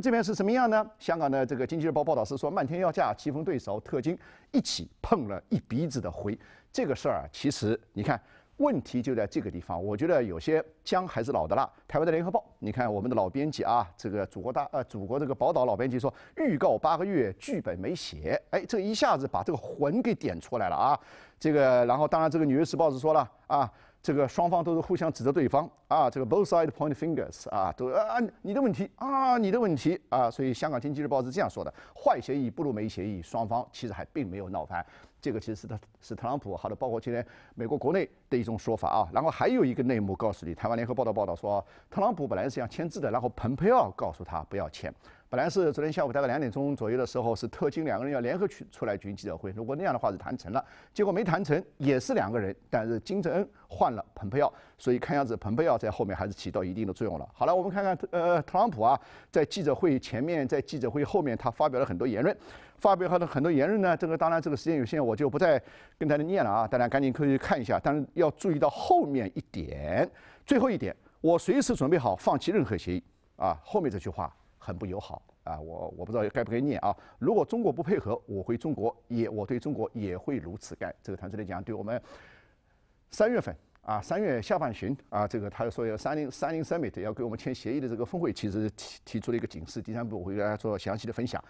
这边是什么样呢？香港的这个《经济日报》报道是说，漫天要价，棋逢对手，特金一起碰了一鼻子的灰。这个事儿其实你看，问题就在这个地方。我觉得有些姜还是老的辣。台湾的《联合报》，你看我们的老编辑啊，这个祖国大呃祖国这个宝岛老编辑说，预告八个月，剧本没写，哎，这一下子把这个魂给点出来了啊。这个，然后当然这个《纽约时报》是说了啊。这个双方都是互相指责对方啊，这个 both s i d e point fingers 啊，都啊你的问题啊你的问题啊，所以香港经济日报是这样说的：坏协议不如没协议，双方其实还并没有闹翻。这个其实是他是特朗普，好的，包括今天美国国内的一种说法啊。然后还有一个内幕告诉你，台湾联合报道报道说，特朗普本来是想签字的，然后蓬佩奥告诉他不要签。本来是昨天下午大概两点钟左右的时候，是特金两个人要联合去出来举行记者会。如果那样的话是谈成了，结果没谈成，也是两个人，但是金正恩换了蓬佩奥，所以看样子蓬佩奥在后面还是起到一定的作用了。好了，我们看看呃特朗普啊，在记者会前面，在记者会后面，他发表了很多言论，发表他的很多言论呢。这个当然这个时间有限，我就不再跟大家念了啊，大家赶紧可以看一下。但是要注意到后面一点，最后一点，我随时准备好放弃任何协议啊，后面这句话。很不友好啊！我我不知道该不该念啊。如果中国不配合，我回中国也我对中国也会如此干。这个坦率的讲，对我们三月份啊三月下半旬啊，这个他说要三零三零三米德要给我们签协议的这个峰会，其实提提出了一个警示。第三步，我会给大家做详细的分享。